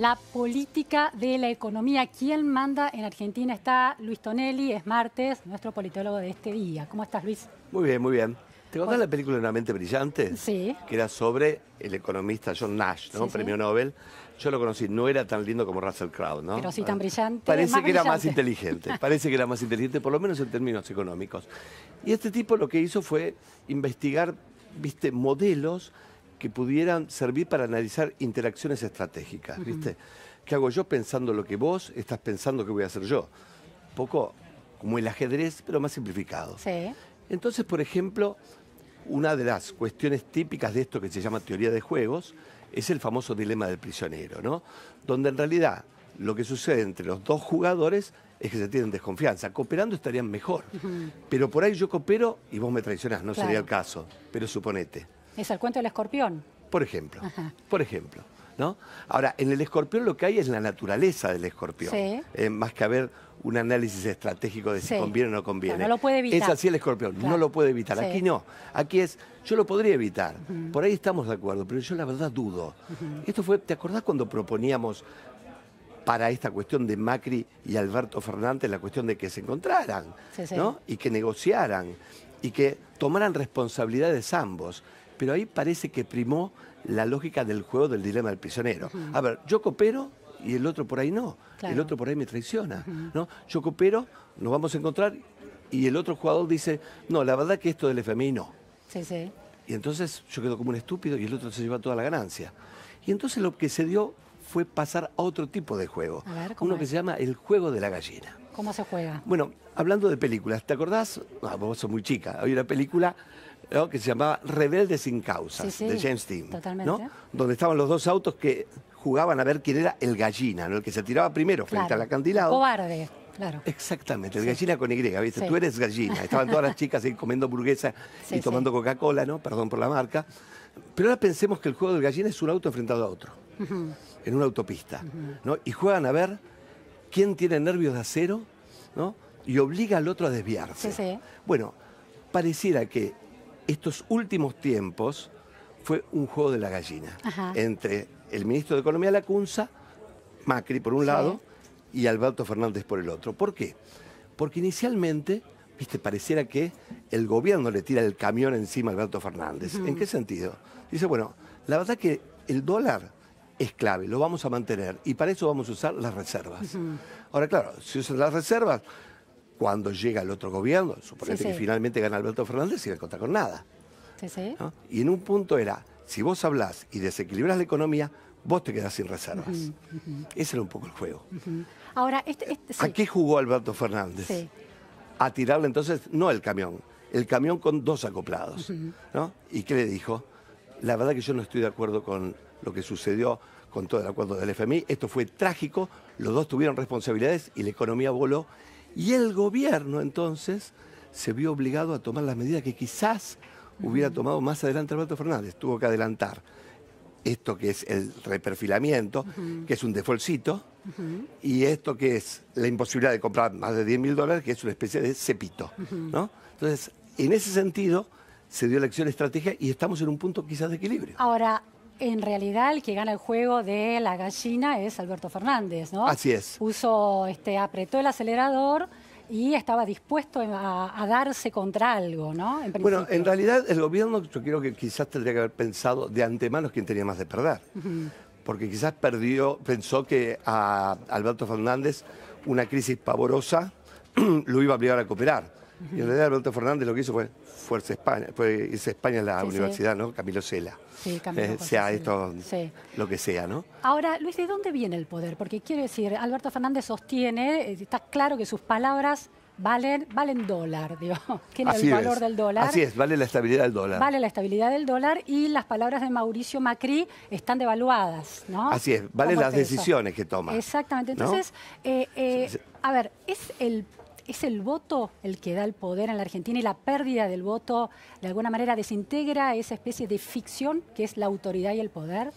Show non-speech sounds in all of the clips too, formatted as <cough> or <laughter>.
la política de la economía. ¿Quién manda en Argentina? Está Luis Tonelli, es martes, nuestro politólogo de este día. ¿Cómo estás, Luis? Muy bien, muy bien. ¿Te contás la película Una mente brillante? Sí. Que era sobre el economista John Nash, ¿no? Premio Nobel. Yo lo conocí, no era tan lindo como Russell Crowe, ¿no? Pero sí tan brillante. Parece que era más inteligente, <laughs> parece que era más inteligente, por lo menos en términos económicos. Y este tipo lo que hizo fue investigar, viste, modelos que pudieran servir para analizar interacciones estratégicas, ¿Qué hago yo pensando lo que vos estás pensando que voy a hacer yo? Un poco como el ajedrez, pero más simplificado. Entonces, por ejemplo, una de las cuestiones típicas de esto que se llama teoría de juegos es el famoso dilema del prisionero, ¿no? Donde en realidad lo que sucede entre los dos jugadores es que se tienen desconfianza. Cooperando estarían mejor. Pero por ahí yo coopero y vos me traicionás, no sería el caso. Pero suponete. Es el cuento del escorpión. Por ejemplo, por ejemplo. ¿no? Ahora, en el escorpión lo que hay es la naturaleza del escorpión, eh, más que haber un análisis estratégico de si conviene o no conviene. no lo puede evitar. Es así el escorpión, no lo puede evitar. Aquí no, aquí es, yo lo podría evitar, por ahí estamos de acuerdo, pero yo la verdad dudo. Esto fue, ¿te acordás cuando proponíamos para esta cuestión de Macri y Alberto Fernández la cuestión de que se encontraran y que negociaran y que tomaran responsabilidades ambos? Pero ahí parece que primó la lógica del juego del dilema del prisionero. A ver, yo coopero y el otro por ahí no. El otro por ahí me traiciona. ¿no? Yo coopero, nos vamos a encontrar y el otro jugador dice, no, la verdad que esto del FMI no. Sí, sí. Y entonces yo quedo como un estúpido y el otro se lleva toda la ganancia. Y entonces lo que se dio fue pasar a otro tipo de juego. uno que se llama el juego de la gallina. ¿Cómo se juega? Bueno, hablando de películas, ¿te acordás? Ah, vos sos muy chica. hay una película que se llamaba Rebelde sin Causas de James Dean. Totalmente. ¿no? Donde estaban los dos autos que jugaban a ver quién era el gallina, ¿no? el que se tiraba primero frente al acantilado. Cobarde. Claro. Exactamente, el gallina con Y, ¿viste? Tú eres gallina. Estaban todas las chicas ahí comiendo burguesa <laughs> y tomando Coca-Cola, ¿no? Perdón por la marca. Pero ahora pensemos que el juego del gallina es un auto enfrentado a otro, en una autopista, ¿no? Y juegan a ver quién tiene nervios de acero, ¿no? Y obliga al otro a desviarse. Bueno, pareciera que estos últimos tiempos fue un juego de la gallina entre el ministro de Economía Lacunza, Macri por un lado, y Alberto Fernández por el otro. ¿Por qué? Porque inicialmente, viste, pareciera que el gobierno le tira el camión encima a Alberto Fernández. ¿En qué sentido? Dice, bueno, la verdad que el dólar es clave, lo vamos a mantener y para eso vamos a usar las reservas. Ahora, claro, si usan las reservas, cuando llega el otro gobierno, suponete que finalmente gana Alberto Fernández y contar con nada. Y en un punto era, si vos hablás y desequilibras la economía, vos te quedás sin reservas. Ese era un poco el juego. Ahora, este, este, ¿a qué jugó Alberto Fernández? A tirarle entonces, no el camión, el camión con dos acoplados. ¿Y qué le dijo? La verdad que yo no estoy de acuerdo con lo que sucedió con todo el acuerdo del FMI. Esto fue trágico, los dos tuvieron responsabilidades y la economía voló y el gobierno entonces se vio obligado a tomar las medidas que quizás hubiera tomado más adelante Alberto Fernández. Tuvo que adelantar esto que es el reperfilamiento, que es un defolcito, y esto que es la imposibilidad de comprar más de 10 mil dólares, que es una especie de cepito. ¿no? Entonces, en ese sentido, se dio la acción estrategia y estamos en un punto quizás de equilibrio. Ahora, en realidad el que gana el juego de la gallina es Alberto Fernández, ¿no? Así es. Puso, este, apretó el acelerador y estaba dispuesto a, darse contra algo, ¿no? bueno, en realidad el gobierno, yo creo que quizás tendría que haber pensado de antemano quién tenía más de perder. Porque quizás perdió, pensó que a Alberto Fernández una crisis pavorosa <clears throat> lo iba a obligar a cooperar. Y en realidad Alberto Fernández lo que hizo fue, fuerza España, fue irse España a la universidad, ¿no? Camilo Sela. Sí, Camilo eh, sea esto lo que sea, ¿no? Ahora, Luis, ¿de dónde viene el poder? Porque quiero decir, Alberto Fernández sostiene, eh, está claro que sus palabras valen, valen dólar, digo, <laughs> el valor del dólar. Así es, vale la estabilidad del dólar. Vale la estabilidad del dólar y las palabras de Mauricio Macri están devaluadas, ¿no? Así es, valen las decisiones que toma. Exactamente, entonces, eh, eh, a ver, ¿es el ¿Es el voto el que da el poder en la Argentina y la pérdida del voto de alguna manera desintegra esa especie de ficción que es la autoridad y el poder?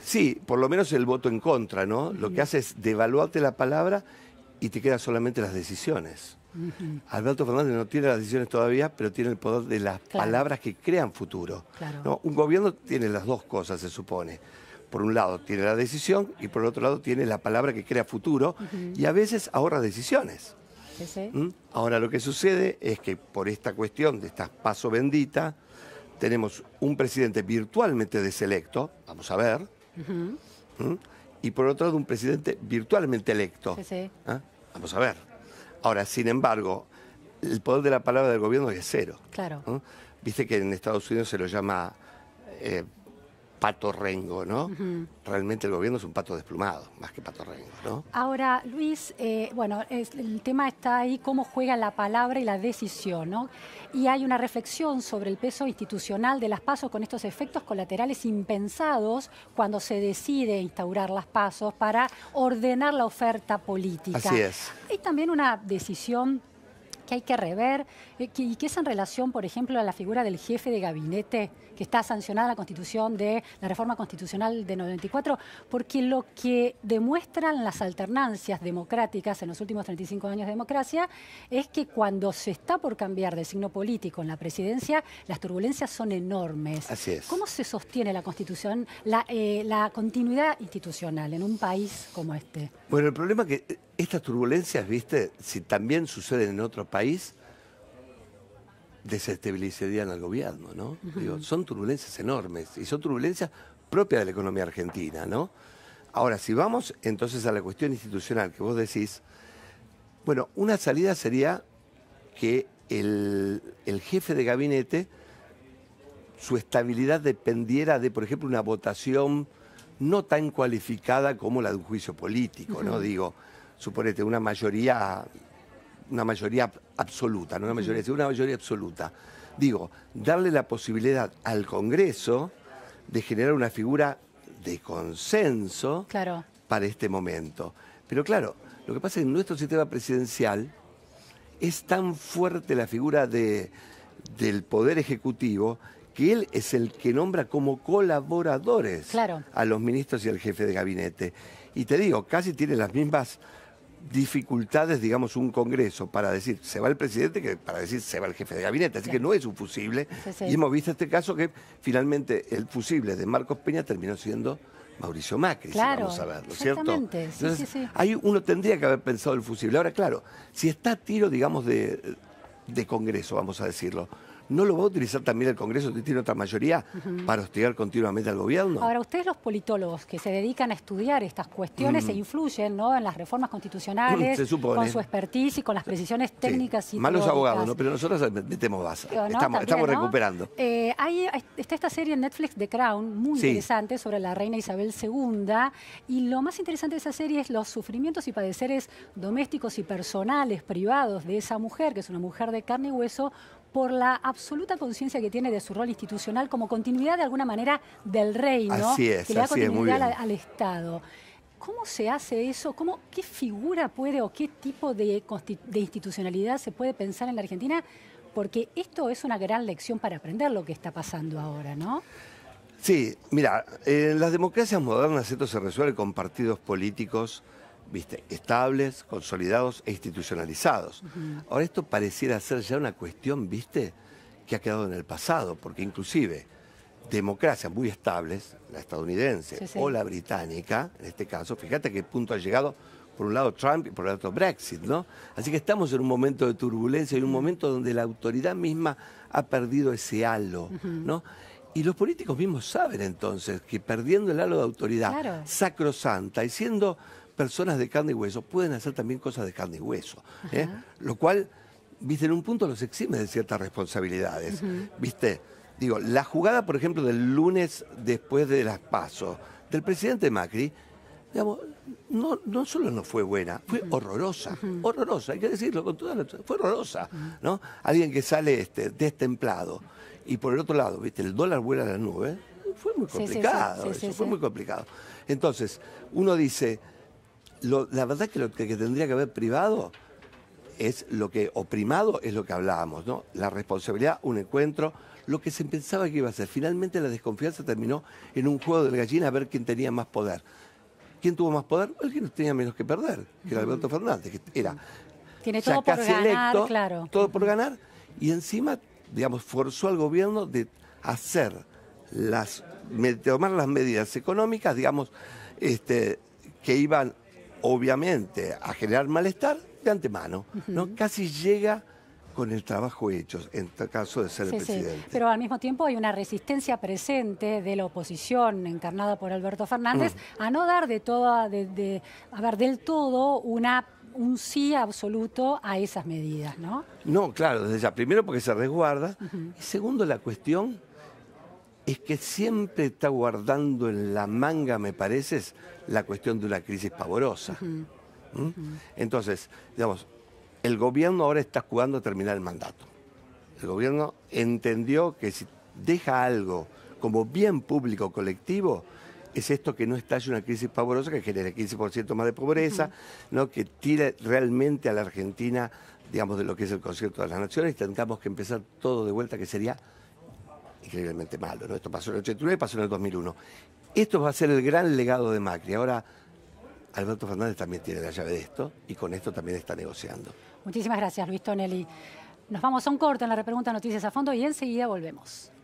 Sí, por lo menos el voto en contra, ¿no? Lo que hace es devaluarte la palabra y te quedan solamente las decisiones. Alberto Fernández no tiene las decisiones todavía, pero tiene el poder de las palabras que crean futuro. Un gobierno tiene las dos cosas, se supone por un lado tiene la decisión y por el otro lado tiene la palabra que crea futuro y a veces ahorra decisiones. ¿Mm? Ahora lo que sucede es que por esta cuestión de esta paso bendita, tenemos un presidente virtualmente deselecto, vamos a ver, ¿Mm? y por otro lado un presidente virtualmente electo. ¿Ah? Vamos a ver. Ahora, sin embargo, el poder de la palabra del gobierno es cero. Claro. ¿Mm? Viste que en Estados Unidos se lo llama eh, pato rengo, ¿no? Realmente el gobierno es un pato desplumado, más que pato rengo, ¿no? Ahora, Luis, eh, bueno, el tema está ahí, cómo juega la palabra y la decisión, ¿no? Y hay una reflexión sobre el peso institucional de las pasos con estos efectos colaterales impensados cuando se decide instaurar las pasos para ordenar la oferta política. Así es. Hay también una decisión que hay que rever eh, y que es en relación, por ejemplo, a la figura del jefe de gabinete que está sancionada la Constitución de la reforma constitucional de 94, porque lo que demuestran las alternancias democráticas en los últimos 35 años de democracia es que cuando se está por cambiar de signo político en la presidencia, las turbulencias son enormes. Así es. ¿Cómo se sostiene la Constitución, la, eh, la continuidad institucional en un país como este? Bueno, el problema que eh, estas turbulencias, viste, si también suceden en otro país, desestabilizarían al gobierno, ¿no? son turbulencias enormes y son turbulencias propias de la economía argentina, ¿no? Ahora, si vamos entonces a la cuestión institucional que vos decís, bueno, una salida sería que el, jefe de gabinete, su estabilidad dependiera de, por ejemplo, una votación no tan cualificada como la de un juicio político, ¿no? Digo, suponete, una mayoría, una mayoría absoluta, no una mayoría, una mayoría absoluta. Digo, darle la posibilidad al Congreso de generar una figura de consenso claro. para este momento. Pero claro, lo que pasa es que en nuestro sistema presidencial es tan fuerte la figura de, del Poder Ejecutivo que él es el que nombra como colaboradores claro. a los ministros y al jefe de gabinete. Y te digo, casi tiene las mismas dificultades, digamos, un Congreso para decir se va el presidente que para decir se va el jefe de gabinete. Así que no es un fusible. Y hemos visto este caso que finalmente el fusible de Marcos Peña terminó siendo Mauricio Macri, vamos a verlo, ¿cierto? Entonces, ahí uno tendría que haber pensado el fusible. Ahora, claro, si está a tiro, digamos, de, de Congreso, vamos a decirlo, ¿No lo va a utilizar también el Congreso, que tiene otra mayoría, para hostigar continuamente al gobierno? Ahora, ustedes los politólogos que se dedican a estudiar estas cuestiones mm. e influyen ¿no? en las reformas mm, constitucionales, con su expertise y con las precisiones técnicas y Malos abogados, ¿no? pero nosotros metemos base, estamos, recuperando. Eh, hay, está esta serie en Netflix de Crown, muy interesante, sobre la reina Isabel II, y lo más interesante de esa serie es los sufrimientos y padeceres domésticos y personales, privados de esa mujer, que es una mujer de carne y hueso, por la absoluta conciencia que tiene de su rol institucional como continuidad de alguna manera del reino, que le da continuidad al, Estado. ¿Cómo se hace eso? ¿Cómo, ¿Qué figura puede o qué tipo de, de institucionalidad se puede pensar en la Argentina? Porque esto es una gran lección para aprender lo que está pasando ahora, ¿no? Sí, mira, en las democracias modernas esto se resuelve con partidos políticos viste, estables, consolidados e institucionalizados. Ahora esto pareciera ser ya una cuestión, viste, que ha quedado en el pasado, porque inclusive democracias muy estables, la estadounidense o la británica, en este caso, fíjate a qué punto ha llegado, por un lado Trump y por el otro Brexit, ¿no? Así que estamos en un momento de turbulencia, en un momento donde la autoridad misma ha perdido ese halo, ¿no? Y los políticos mismos saben entonces que perdiendo el halo de autoridad sacrosanta y siendo personas de carne y hueso pueden hacer también cosas de carne y hueso, ¿eh? lo cual, viste, en un punto los exime de ciertas responsabilidades, viste. Digo, la jugada, por ejemplo, del lunes después de las pasos del presidente Macri, digamos, no, no solo no fue buena, fue horrorosa, horrorosa, hay que decirlo con toda la... Fue horrorosa, ¿no? Alguien que sale este, destemplado y por el otro lado, viste, el dólar vuela a la nube, fue muy complicado, fue muy complicado. Entonces, uno dice la verdad es que lo que, tendría que haber privado es lo que, o primado es lo que hablábamos, ¿no? La responsabilidad, un encuentro, lo que se pensaba que iba a ser. Finalmente la desconfianza terminó en un juego del gallina a ver quién tenía más poder. ¿Quién tuvo más poder? El que no tenía menos que perder, que era Alberto Fernández, que era tiene todo por ganar, electo, claro. Todo por ganar. Y encima, digamos, forzó al gobierno de hacer las, tomar las medidas económicas, digamos, este, que iban obviamente a generar malestar de antemano, ¿no? Casi llega con el trabajo hecho, en caso de ser el presidente. Pero al mismo tiempo hay una resistencia presente de la oposición encarnada por Alberto Fernández a no dar de toda, de, a ver, del todo una un sí absoluto a esas medidas, ¿no? No, claro, desde ya. Primero porque se resguarda. Y segundo, la cuestión es que siempre está guardando en la manga, me parece, la cuestión de una crisis pavorosa. ¿Mm? Entonces, digamos, el gobierno ahora está jugando a terminar el mandato. El gobierno entendió que si deja algo como bien público colectivo, es esto que no estalle una crisis pavorosa que genere 15% más de pobreza, que tire realmente a la Argentina, digamos, de lo que es el concierto de las naciones, y tengamos que empezar todo de vuelta, que sería increíblemente malo. ¿no? Esto pasó en el 89 y pasó en el 2001. Esto va a ser el gran legado de Macri. Ahora, Alberto Fernández también tiene la llave de esto y con esto también está negociando. Muchísimas gracias, Luis Tonelli. Nos vamos a un corte en la repregunta Noticias a Fondo y enseguida volvemos.